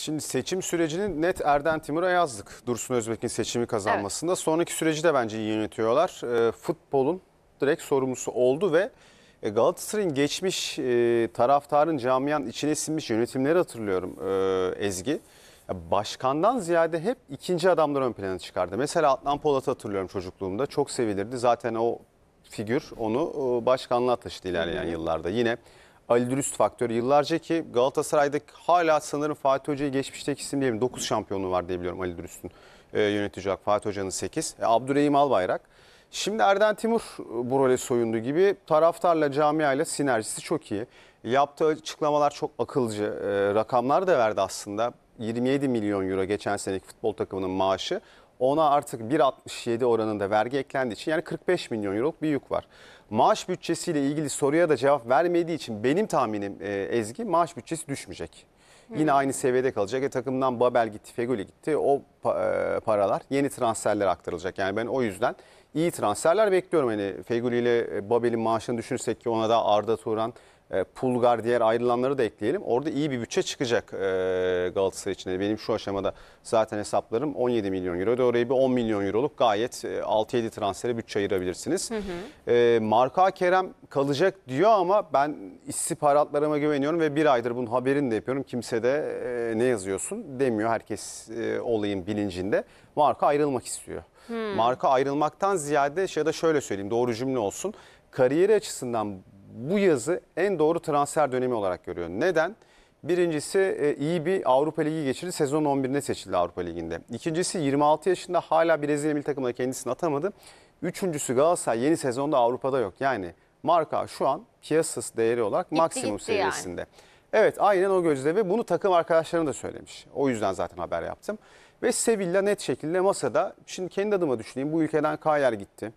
Şimdi seçim sürecini net Erden Timur'a yazdık. Dursun Özbek'in seçimi kazanmasında. Evet. Sonraki süreci de bence iyi yönetiyorlar. E, futbolun direkt sorumlusu oldu ve e, Galatasaray'ın geçmiş e, taraftarın camianın içine sinmiş yönetimleri hatırlıyorum e, Ezgi. Başkandan ziyade hep ikinci adamlar ön plana çıkardı. Mesela Adnan Polat'ı hatırlıyorum çocukluğumda. Çok sevilirdi. Zaten o figür onu e, başkanlığa taşıdı ilerleyen yıllarda. Yine Ali Dürüst faktörü yıllarca ki Galatasaray'da hala sanırım Fatih Hoca'yı geçmişteki isim diyelim 9 şampiyonluğu var diye biliyorum Ali Dürüst'ün e, yönetici olarak Fatih Hoca'nın 8. E, Abdurrahim Albayrak. Şimdi Erden Timur bu role soyundu gibi taraftarla camiayla sinerjisi çok iyi. Yaptığı açıklamalar çok akılcı. E, rakamlar da verdi aslında. 27 milyon euro geçen seneki futbol takımının maaşı. Ona artık 1.67 oranında vergi eklendiği için yani 45 milyon euro bir yük var maaş bütçesiyle ilgili soruya da cevap vermediği için benim tahminim e, Ezgi maaş bütçesi düşmeyecek. Hı. Yine aynı seviyede kalacak. E, takımdan Babel gitti, fegüli gitti. O pa- e, paralar yeni transferler aktarılacak. Yani ben o yüzden iyi transferler bekliyorum. Hani fegüli ile e, Babel'in maaşını düşünürsek ki ona da Arda Turan e, Pulgar diğer ayrılanları da ekleyelim. Orada iyi bir bütçe çıkacak e, Galatasaray için. Benim şu aşamada zaten hesaplarım 17 milyon euro. Oraya bir 10 milyon euroluk gayet 6-7 e, transfere bütçe ayırabilirsiniz. Hı hı. Marka Kerem kalacak diyor ama ben istihbaratlarıma güveniyorum ve bir aydır bunun haberini de yapıyorum. Kimse de ne yazıyorsun demiyor. Herkes olayın bilincinde. Marka ayrılmak istiyor. Hmm. Marka ayrılmaktan ziyade ya da şöyle söyleyeyim doğru cümle olsun. Kariyeri açısından bu yazı en doğru transfer dönemi olarak görüyor. Neden? Birincisi e, iyi bir Avrupa Ligi geçirdi. Sezon 11'ine seçildi Avrupa Ligi'nde. İkincisi 26 yaşında hala Brezilya milli takımına kendisini atamadı. Üçüncüsü Galatasaray yeni sezonda Avrupa'da yok. Yani marka şu an piyasası değeri olarak gitti, maksimum gitti seviyesinde. Yani. Evet aynen o gözde ve bunu takım arkadaşlarım da söylemiş. O yüzden zaten haber yaptım. Ve Sevilla net şekilde masada. Şimdi kendi adıma düşüneyim. Bu ülkeden Kayer gitti.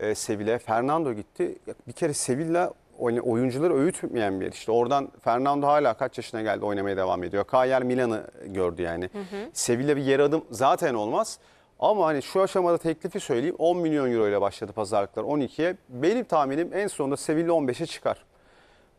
E, Sevilla, Fernando gitti. Bir kere Sevilla oyuncuları öğütmeyen bir yer. İşte oradan Fernando hala kaç yaşına geldi oynamaya devam ediyor. Kayer Milan'ı gördü yani. Sevilla bir yer adım zaten olmaz. Ama hani şu aşamada teklifi söyleyeyim 10 milyon euro ile başladı pazarlıklar 12'ye. Benim tahminim en sonunda Sevilla 15'e çıkar.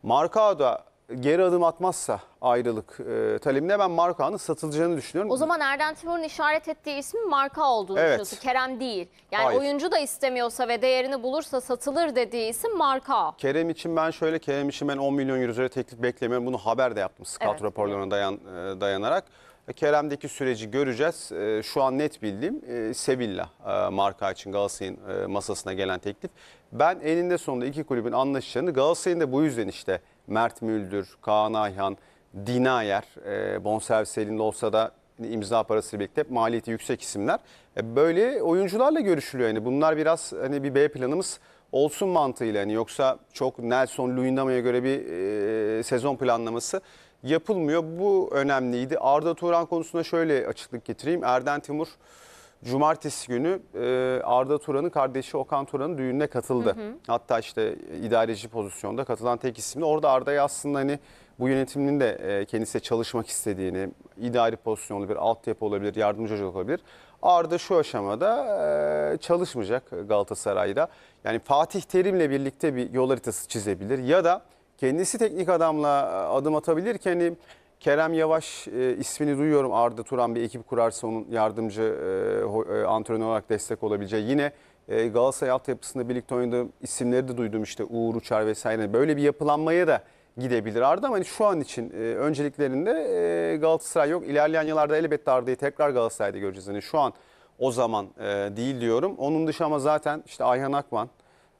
Marcao da geri adım atmazsa ayrılık e, talebine ben Marka'nın satılacağını düşünüyorum. O zaman Erden Timur'un işaret ettiği ismin Marka olduğunu evet. düşünüyorsun. Kerem değil. Yani Hayır. oyuncu da istemiyorsa ve değerini bulursa satılır dediği isim Marka. Kerem için ben şöyle Kerem için ben 10 milyon euro teklif beklemiyorum. Bunu haber de yaptım scout evet. raporlarına dayan, e, dayanarak. E, Kerem'deki süreci göreceğiz. E, şu an net bildiğim Sevilla marka için Galatasaray'ın masasına gelen teklif. Ben eninde sonunda iki kulübün anlaşacağını Galatasaray'ın da bu yüzden işte Mert Müldür, Kaan Ayhan, Dinayer, e, bonservis elinde olsa da imza parası birlikte maliyeti yüksek isimler. E, böyle oyuncularla görüşülüyor. Yani bunlar biraz hani bir B planımız olsun mantığıyla. Yani yoksa çok Nelson Luyendama'ya göre bir e, sezon planlaması yapılmıyor. Bu önemliydi. Arda Turan konusunda şöyle açıklık getireyim. Erden Timur Cumartesi günü e, Arda Turan'ın kardeşi Okan Turan'ın düğününe katıldı. Hı hı. Hatta işte idareci pozisyonda katılan tek isimdi. Orada Arda'ya aslında hani bu yönetiminin de e, kendisiyle çalışmak istediğini, idari pozisyonlu bir altyapı olabilir, yardımcı hoca olabilir. Arda şu aşamada e, çalışmayacak Galatasaray'da. Yani Fatih Terim'le birlikte bir yol haritası çizebilir ya da kendisi teknik adamla e, adım atabilir ki hani Kerem Yavaş e, ismini duyuyorum Arda Turan bir ekip kurarsa onun yardımcı e, e, antrenör olarak destek olabileceği. Yine e, Galatasaray altyapısında birlikte oynadığım isimleri de duydum işte Uğur Uçar vesaire. Böyle bir yapılanmaya da gidebilir Arda ama hani şu an için e, önceliklerinde e, Galatasaray yok. İlerleyen yıllarda elbette Arda'yı tekrar Galatasaray'da göreceğiz. Hani şu an o zaman e, değil diyorum. Onun dışı ama zaten işte Ayhan Akman,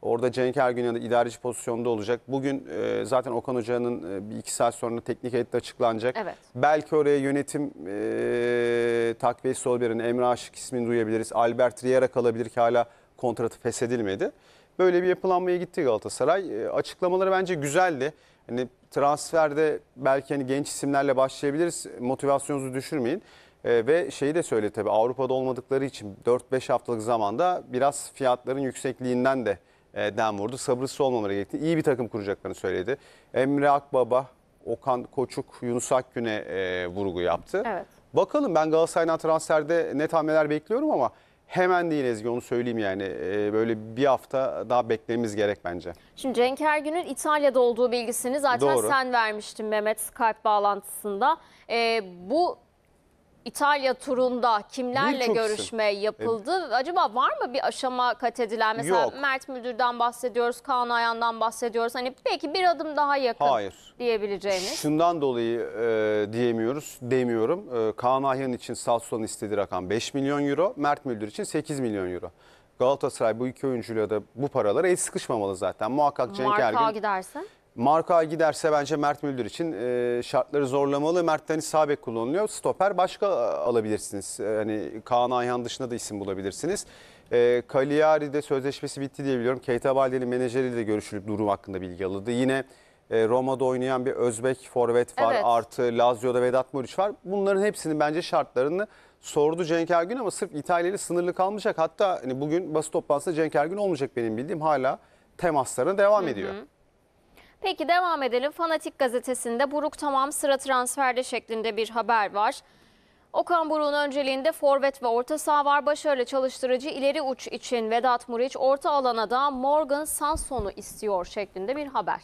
Orada Cenk Ergün ya da idareci pozisyonda olacak. Bugün e, zaten Okan Hoca'nın e, bir iki saat sonra teknik heyette açıklanacak. Evet. Belki oraya yönetim e, takviye Solber'in, Emre Aşık ismini duyabiliriz. Albert Riera kalabilir ki hala kontratı feshedilmedi. Böyle bir yapılanmaya gitti Galatasaray. E, açıklamaları bence güzeldi. Hani transferde belki hani genç isimlerle başlayabiliriz. Motivasyonunuzu düşürmeyin. E, ve şeyi de söyle tabii Avrupa'da olmadıkları için 4-5 haftalık zamanda biraz fiyatların yüksekliğinden de e, den vurdu. Sabırsız olmamaları gerektiğini, iyi bir takım kuracaklarını söyledi. Emre Akbaba, Okan Koçuk, Yunus Akgün'e e, vurgu yaptı. Evet. Bakalım ben Galatasaray'dan transferde net hamleler bekliyorum ama hemen değil Ezgi onu söyleyeyim yani. E, böyle bir hafta daha beklememiz gerek bence. Şimdi Cenk Ergün'ün İtalya'da olduğu bilgisini zaten Doğru. sen vermiştin Mehmet Skype bağlantısında. E, bu İtalya turunda kimlerle Birçok şey. görüşme yapıldı? Evet. Acaba var mı bir aşama kat edilen? Mesela Yok. Mert Müdür'den bahsediyoruz, Kaan Ayan'dan bahsediyoruz. Hani peki bir adım daha yakın Hayır. diyebileceğimiz. Şundan dolayı e, diyemiyoruz, demiyorum. E, Kaan Ayan için Salsu'nun istediği rakam 5 milyon euro, Mert Müldür için 8 milyon euro. Galatasaray bu iki oyuncuyla da bu paralara el sıkışmamalı zaten. Muhakkak Cenk Marka Ergün... giderse? Marka giderse bence Mert Müldür için e, şartları zorlamalı. Mert hani sabek kullanılıyor. Stoper başka e, alabilirsiniz. E, hani Kaan Ayhan dışında da isim bulabilirsiniz. E, Cagliari'de sözleşmesi bitti diye biliyorum. Keita Balde'nin menajeriyle görüşülüp durum hakkında bilgi alındı. Yine e, Roma'da oynayan bir Özbek forvet var. Evet. Artı Lazio'da Vedat Muriç var. Bunların hepsinin bence şartlarını sordu Cenk Ergün ama sırf İtalya ile sınırlı kalmayacak. Hatta hani bugün basın toplantısında Cenk Ergün olmayacak benim bildiğim hala temaslarına devam hı hı. ediyor. Peki devam edelim. Fanatik gazetesinde Buruk tamam sıra transferde şeklinde bir haber var. Okan Buruk'un önceliğinde forvet ve orta saha var. Başarılı çalıştırıcı ileri uç için Vedat Muriç orta alana da Morgan Sanson'u istiyor şeklinde bir haber.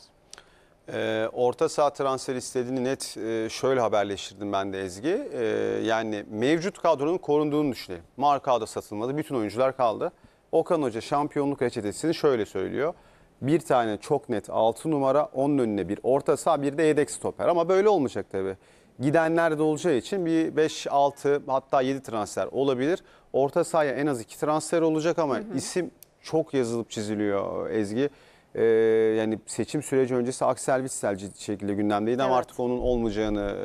E, orta saha transfer istediğini net e, şöyle haberleştirdim ben de Ezgi. E, yani mevcut kadronun korunduğunu düşünelim. Marka da satılmadı. Bütün oyuncular kaldı. Okan Hoca şampiyonluk reçetesini şöyle söylüyor bir tane çok net 6 numara, onun önüne bir orta saha, bir de yedek stoper. Ama böyle olmayacak tabi Gidenler de olacağı için bir 5, 6 hatta 7 transfer olabilir. Orta sahaya en az 2 transfer olacak ama hı hı. isim çok yazılıp çiziliyor Ezgi. Ee, yani seçim süreci öncesi Aksel Vissel ciddi şekilde gündemdeydi evet. ama artık onun olmayacağını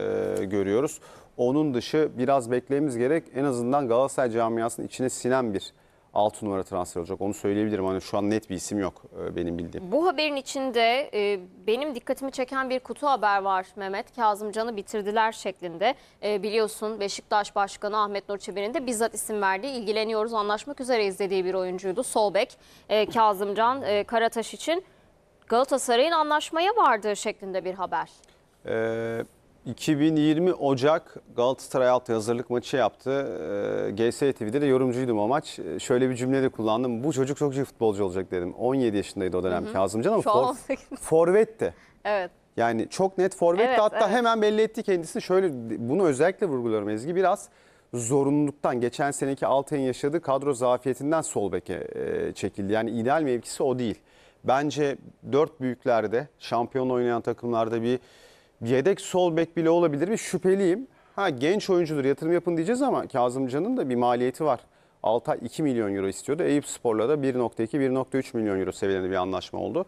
e, görüyoruz. Onun dışı biraz beklememiz gerek. En azından Galatasaray camiasının içine sinen bir 6 numara transfer olacak. Onu söyleyebilirim. Hani şu an net bir isim yok e, benim bildiğim. Bu haberin içinde e, benim dikkatimi çeken bir kutu haber var Mehmet. Kazımcan'ı bitirdiler şeklinde. E, biliyorsun Beşiktaş Başkanı Ahmet Nur Çebi'nin de bizzat isim verdiği ilgileniyoruz anlaşmak üzere izlediği bir oyuncuydu. Solbek e, Kazımcan e, Karataş için Galatasaray'ın anlaşmaya vardığı şeklinde bir haber. Evet. 2020 Ocak Galatasaray altı hazırlık maçı yaptı. E, ee, GS TV'de de yorumcuydum o maç. Ee, şöyle bir cümle de kullandım. Bu çocuk çok iyi futbolcu olacak dedim. 17 yaşındaydı o dönem Kazımcan ama Şu for, forvetti. Evet. Yani çok net forvetti. Evet, Hatta evet. hemen belli etti kendisini. Şöyle bunu özellikle vurguluyorum Ezgi. Biraz zorunluluktan geçen seneki Altay'ın yaşadığı kadro zafiyetinden sol beke e, çekildi. Yani ideal mevkisi o değil. Bence dört büyüklerde şampiyon oynayan takımlarda bir yedek sol bek bile olabilir bir şüpheliyim. Ha genç oyuncudur yatırım yapın diyeceğiz ama Kazımcan'ın da bir maliyeti var. 6 ay 2 milyon euro istiyordu. Eyüp Spor'la da 1.2-1.3 milyon euro seviyelerinde bir anlaşma oldu.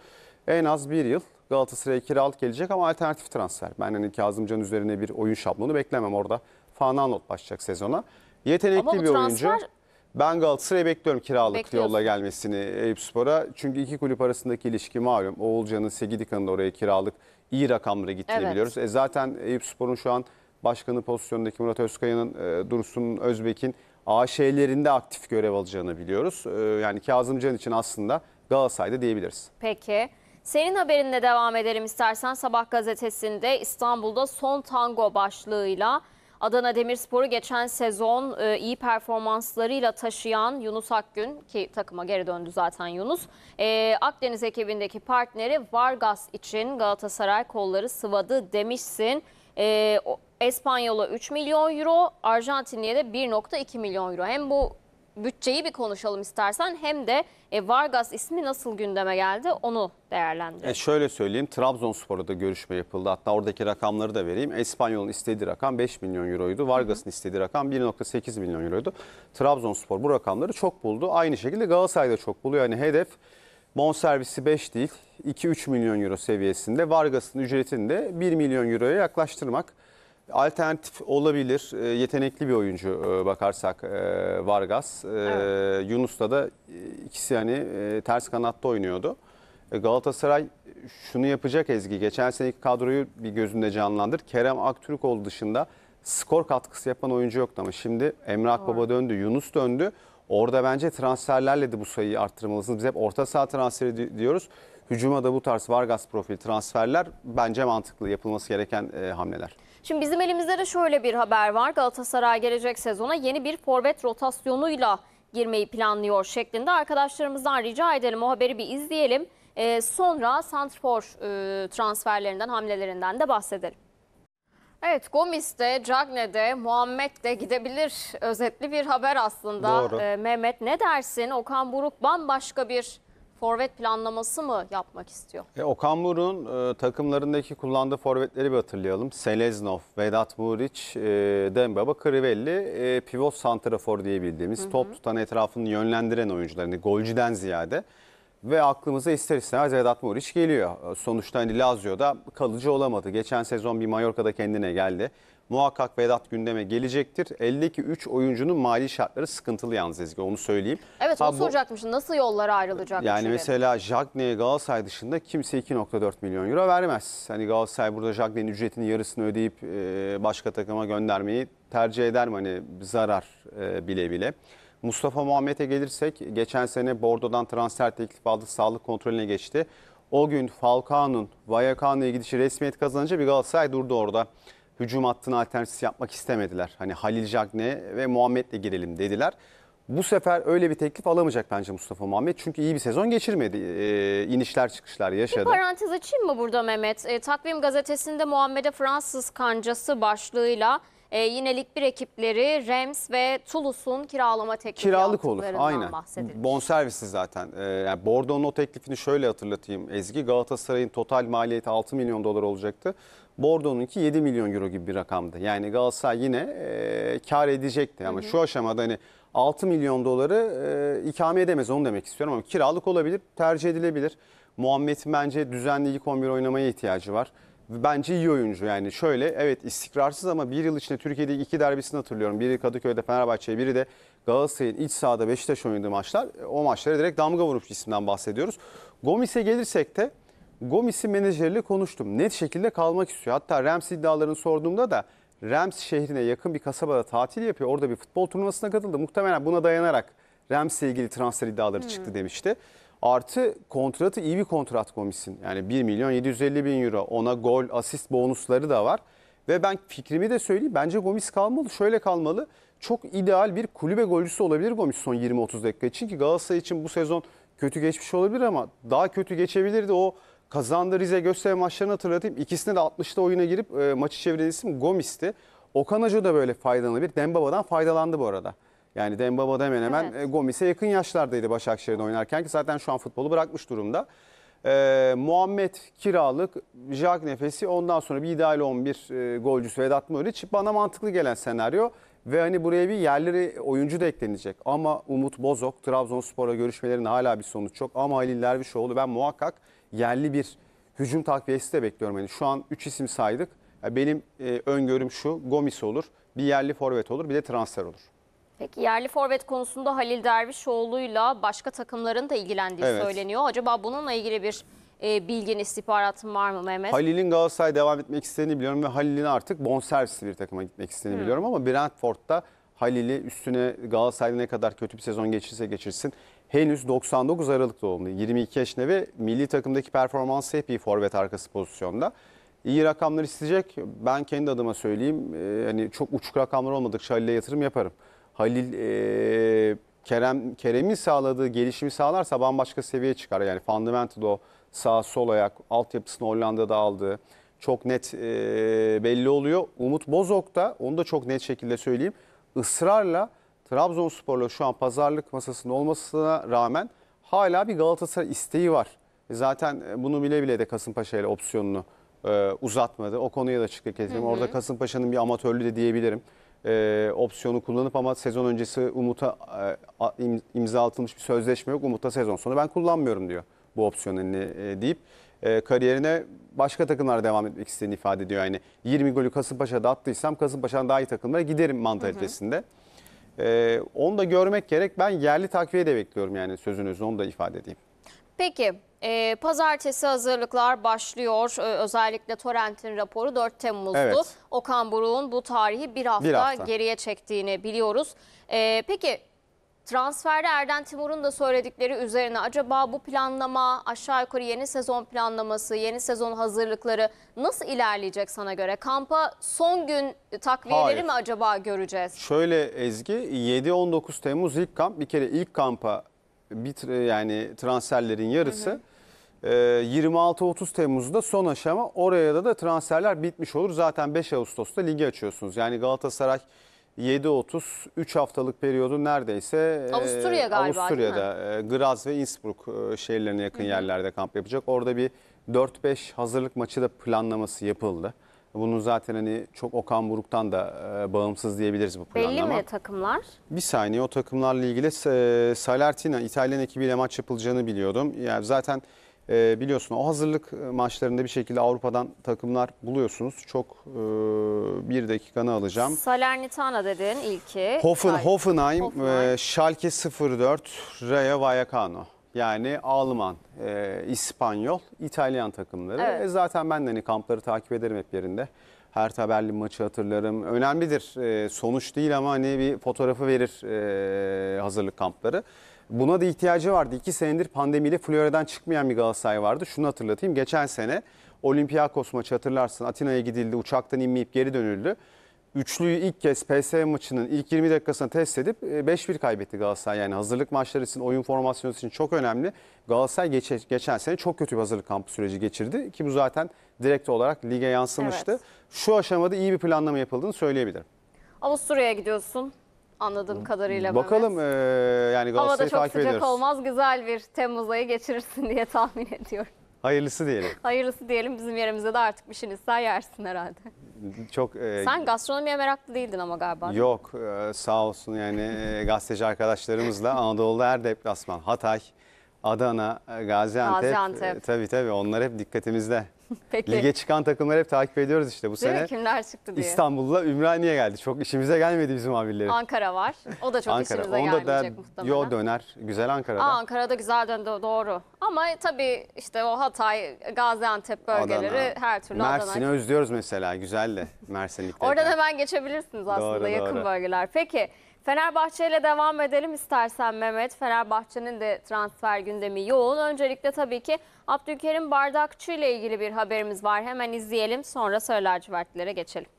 En az bir yıl Galatasaray'a kiralık gelecek ama alternatif transfer. Ben hani Kazımcan üzerine bir oyun şablonu beklemem orada. Fananot başlayacak sezona. Yetenekli ama bir transfer... oyuncu. Ben Galatasaray'ı bekliyorum kiralık yolla gelmesini Eyüp Spor'a. Çünkü iki kulüp arasındaki ilişki malum. Oğulcan'ın, Segidika'nın oraya kiralık iyi rakamlara gittiğini evet. E zaten Eyüp Spor'un şu an başkanı pozisyonundaki Murat Özkaya'nın, e, Dursun Özbek'in AŞ'lerinde aktif görev alacağını biliyoruz. E, yani Kazımcan için aslında Galatasaray'da diyebiliriz. Peki. Senin haberinle devam edelim istersen. Sabah gazetesinde İstanbul'da son tango başlığıyla Adana Demirspor'u geçen sezon e, iyi performanslarıyla taşıyan Yunus Akgün ki takıma geri döndü zaten Yunus. E, Akdeniz ekibindeki partneri Vargas için Galatasaray kolları sıvadı demişsin. E, Espanyol'a 3 milyon euro, Arjantinli'ye de 1.2 milyon euro. Hem bu bütçeyi bir konuşalım istersen hem de e, Vargas ismi nasıl gündeme geldi onu değerlendirelim. E şöyle söyleyeyim Trabzonspor'da da görüşme yapıldı. Hatta oradaki rakamları da vereyim. İspanyolun istediği rakam 5 milyon euroydu. Vargas'ın istediği rakam 1.8 milyon euroydu. Trabzonspor bu rakamları çok buldu. Aynı şekilde Galatasaray'da çok buluyor. Yani hedef bonservisi 5 değil 2-3 milyon euro seviyesinde. Vargas'ın ücretini de 1 milyon euroya yaklaştırmak. Alternatif olabilir. E, yetenekli bir oyuncu e, bakarsak e, Vargas. E, evet. Yunus'ta da ikisi hani ters kanatta oynuyordu. Galatasaray şunu yapacak Ezgi. Geçen seneki kadroyu bir gözünde canlandır. Kerem Aktürkoğlu dışında skor katkısı yapan oyuncu yoktu ama şimdi Emre Akbaba döndü, Yunus döndü. Orada bence transferlerle de bu sayıyı arttırmalısınız. Biz hep orta saha transferi diyoruz. Hücuma da bu tarz Vargas profil transferler bence mantıklı yapılması gereken e, hamleler. Şimdi bizim elimizde de şöyle bir haber var. Galatasaray gelecek sezona yeni bir forvet rotasyonuyla girmeyi planlıyor şeklinde. Arkadaşlarımızdan rica edelim o haberi bir izleyelim. E, sonra Santrfor e, transferlerinden, hamlelerinden de bahsedelim. Evet Gomis de, Cagne de, Muhammed de gidebilir. Özetli bir haber aslında. Doğru. E, Mehmet ne dersin? Okan Buruk bambaşka bir forvet planlaması mı yapmak istiyor? E, Okan Buruk'un e, takımlarındaki kullandığı forvetleri bir hatırlayalım. Seleznov, Vedat Muriç, e, Dembaba, Crivelli, e, pivot santrafor diyebildiğimiz, hı hı. top tutan etrafını yönlendiren oyuncularını golcüden ziyade ve aklımıza ister istemez Vedat Muriç geliyor. E, sonuçta hani Lazio'da kalıcı olamadı. Geçen sezon bir Mallorca'da kendine geldi muhakkak Vedat gündeme gelecektir. Eldeki 3 oyuncunun mali şartları sıkıntılı yalnız Ezgi onu söyleyeyim. Evet onu soracakmışım nasıl yollara ayrılacak? Yani içeri? mesela Jagne'ye Galatasaray dışında kimse 2.4 milyon euro vermez. Hani Galatasaray burada Jagne'nin ücretinin yarısını ödeyip e, başka takıma göndermeyi tercih eder mi? Hani zarar e, bile bile. Mustafa Muhammed'e gelirsek geçen sene Bordo'dan transfer teklif aldı sağlık kontrolüne geçti. O gün Falcao'nun Vayakan'la gidişi resmiyet kazanınca bir Galatasaray durdu orada hücum hattına alternatif yapmak istemediler. Hani Halil Cagne ve Muhammed'le girelim dediler. Bu sefer öyle bir teklif alamayacak bence Mustafa Muhammed. Çünkü iyi bir sezon geçirmedi. E, inişler çıkışlar yaşadı. Bir parantez açayım mı burada Mehmet? E, Takvim gazetesinde Muhammed'e Fransız kancası başlığıyla e, ee, yine Lig 1 ekipleri Rems ve Toulouse'un kiralama teklifi Kiralık olur aynen. servisi zaten. E, yani Bordeaux'un o teklifini şöyle hatırlatayım Ezgi. Galatasaray'ın total maliyeti 6 milyon dolar olacaktı. Bordeaux'unki 7 milyon euro gibi bir rakamdı. Yani Galatasaray yine e, ee, kar edecekti ama hı hı. şu aşamada hani 6 milyon doları e, ikame edemez onu demek istiyorum ama kiralık olabilir, tercih edilebilir. Muhammed'in bence düzenli ilk 11 oynamaya ihtiyacı var bence iyi oyuncu yani. Şöyle evet istikrarsız ama bir yıl içinde Türkiye'de iki derbisini hatırlıyorum. Biri Kadıköy'de Fenerbahçe'ye biri de Galatasaray'ın iç sahada Beşiktaş oynadığı maçlar. O maçlara direkt damga vurup isimden bahsediyoruz. Gomis'e gelirsek de Gomis'in menajeriyle konuştum. Net şekilde kalmak istiyor. Hatta Rams iddialarını sorduğumda da Rams şehrine yakın bir kasabada tatil yapıyor. Orada bir futbol turnuvasına katıldı. Muhtemelen buna dayanarak Rams'le ilgili transfer iddiaları hmm. çıktı demişti. Artı kontratı iyi bir kontrat komisin. Yani 1 milyon 750 bin euro. Ona gol, asist bonusları da var. Ve ben fikrimi de söyleyeyim. Bence Gomis kalmalı. Şöyle kalmalı. Çok ideal bir kulübe golcüsü olabilir Gomis son 20-30 dakika çünkü Galatasaray için bu sezon kötü geçmiş olabilir ama daha kötü geçebilirdi. O kazandı Rize Göztepe maçlarını hatırlatayım. İkisine de 60'ta oyuna girip e, maçı çeviren isim Gomis'ti. Okan Hoca da böyle faydalanabilir. Dembaba'dan faydalandı bu arada. Yani Dembaba da hemen hemen evet. E, Gomis'e yakın yaşlardaydı Başakşehir'de oynarken ki zaten şu an futbolu bırakmış durumda. Ee, Muhammed kiralık, Jack nefesi ondan sonra bir ideal 11 e, golcüsü Vedat Muriç. Bana mantıklı gelen senaryo ve hani buraya bir yerleri oyuncu da eklenecek. Ama Umut Bozok, Trabzonspor'a görüşmelerin hala bir sonuç yok. Ama Halil Dervişoğlu ben muhakkak yerli bir hücum takviyesi de bekliyorum. Yani şu an 3 isim saydık. Yani benim e, öngörüm şu, Gomis olur, bir yerli forvet olur, bir de transfer olur. Peki yerli forvet konusunda Halil Dervişoğlu'yla başka takımların da ilgilendiği Evet. söyleniyor. Acaba bununla ilgili bir e, bilgin, istihbaratın var mı Mehmet? Halil'in Galatasaray'a devam etmek istediğini biliyorum ve Halil'in artık bonservisli bir takıma gitmek istediğini biliyorum ama Brentford'da Halil'i üstüne Galatasaray'da ne kadar kötü bir sezon geçirse geçirsin henüz 99 Aralık doğumlu 22 yaşında ve milli takımdaki performansı hep iyi forvet arkası pozisyonda. İyi rakamlar isteyecek. Ben kendi adıma söyleyeyim. Ee, hani çok uçuk rakamlar olmadıkça Halil'e yatırım yaparım. Halil e, Kerem Kerem'in sağladığı gelişimi sağlarsa bambaşka seviyeye çıkar. Yani o sağ sol ayak altyapısını Hollanda'da aldı. Çok net e, belli oluyor. Umut Bozok da onu da çok net şekilde söyleyeyim. ısrarla Trabzonspor'la şu an pazarlık masasında olmasına rağmen hala bir Galatasaray isteği var. E zaten e, bunu bile bile de Kasımpaşa ile opsiyonunu e, uzatmadı. O konuya da açıklık getireyim. Orada Kasımpaşa'nın bir amatörlüğü de diyebilirim e, opsiyonu kullanıp ama sezon öncesi Umut'a e, imza atılmış bir sözleşme yok. Umut'a sezon sonu ben kullanmıyorum diyor bu opsiyonunu e, deyip e, kariyerine başka takımlara devam etmek istediğini ifade ediyor. Yani 20 golü Kasımpaşa'da attıysam Kasımpaşa'dan daha iyi takımlara giderim mantalitesinde. Hı hı. Ee, onu da görmek gerek. Ben yerli takviye de bekliyorum yani sözünüzü onu da ifade edeyim. Peki e, pazartesi hazırlıklar başlıyor. Ee, özellikle Torrent'in raporu 4 Temmuz'du. Evet. Okan Buruk'un bu tarihi bir hafta, Bir hafta. geriye çektiğini biliyoruz. Ee, peki transferde Erden Timur'un da söyledikleri üzerine acaba bu planlama aşağı yukarı yeni sezon planlaması, yeni sezon hazırlıkları nasıl ilerleyecek sana göre? Kampa son gün takviyeleri Hayır. mi acaba göreceğiz? Şöyle Ezgi 7-19 Temmuz ilk kamp bir kere ilk kampa bir yani transferlerin yarısı. Hı hı. 26-30 Temmuz'da son aşama. Oraya da da transferler bitmiş olur. Zaten 5 Ağustos'ta ligi açıyorsunuz. Yani Galatasaray 7-30 3 haftalık periyodu neredeyse e, Avusturya galiba, Avusturya'da e, Graz ve Innsbruck e, şehirlerine yakın Hı -hı. yerlerde kamp yapacak. Orada bir 4-5 hazırlık maçı da planlaması yapıldı. Bunun zaten hani çok Okan Buruk'tan da e, bağımsız diyebiliriz bu planlama. Belli mi takımlar? Bir saniye o takımlarla ilgili e, Salertina İtalyan ekibiyle maç yapılacağını biliyordum. Yani zaten e, biliyorsun o hazırlık e, maçlarında bir şekilde Avrupa'dan takımlar buluyorsunuz. Çok e, bir dakikanı alacağım. Salernitana dedin ilki. Hoffen, Hoffenheim, Hoffenheim. Schalke 04, Rayo Vallecano. Yani Alman, e, İspanyol, İtalyan takımları. Evet. E, zaten ben de hani kampları takip ederim hep yerinde. Her taberli maçı hatırlarım. Önemlidir. E, sonuç değil ama hani bir fotoğrafı verir e, hazırlık kampları. Buna da ihtiyacı vardı. İki senedir pandemiyle Florya'dan çıkmayan bir Galatasaray vardı. Şunu hatırlatayım. Geçen sene Olympiakos maçı hatırlarsın. Atina'ya gidildi. Uçaktan inmeyip geri dönüldü üçlüyü ilk kez PSV maçının ilk 20 dakikasına test edip 5-1 e, kaybetti Galatasaray. Yani hazırlık maçları için, oyun formasyonu için çok önemli. Galatasaray geçe, geçen sene çok kötü bir hazırlık kampı süreci geçirdi ki bu zaten direkt olarak lige yansımıştı. Evet. Şu aşamada iyi bir planlama yapıldığını söyleyebilirim. Avusturya'ya gidiyorsun anladığım kadarıyla. Bakalım Mehmet. yani Galatasaray'ı takip ederiz. Hava çok sıcak ederiz. olmaz güzel bir Temmuz ayı geçirirsin diye tahmin ediyorum. Hayırlısı diyelim. Hayırlısı diyelim bizim yerimize de artık bir şinitsel şey yersin herhalde. Çok e, Sen gastronomiye meraklı değildin ama galiba. Yok e, sağ olsun yani e, gazeteci arkadaşlarımızla Anadolu'da her deplasman Hatay, Adana, e, Gaziantep, Gaziantep. E, tabii tabii onlar hep dikkatimizde. Peki. Lige çıkan takımları hep takip ediyoruz işte. Bu Değil sene mi? kimler çıktı diye. İstanbul'la Ümraniye geldi. Çok işimize gelmedi bizim abilerim. Ankara var. O da çok Ankara. işimize Onda gelmeyecek da muhtemelen. Yo döner. Güzel Ankara'da. Aa, Ankara'da güzel döndü doğru. Ama tabii işte o Hatay, Gaziantep bölgeleri Adana. her türlü Mersin'i Adana. özlüyoruz mesela. Güzel de Mersin'likte. Oradan hemen geçebilirsiniz aslında Doğru, yakın doğru. bölgeler. Peki Fenerbahçe ile devam edelim istersen Mehmet. Fenerbahçe'nin de transfer gündemi yoğun. Öncelikle tabii ki Abdülkerim Bardakçı ile ilgili bir haberimiz var. Hemen izleyelim sonra sarı lacivertlere geçelim.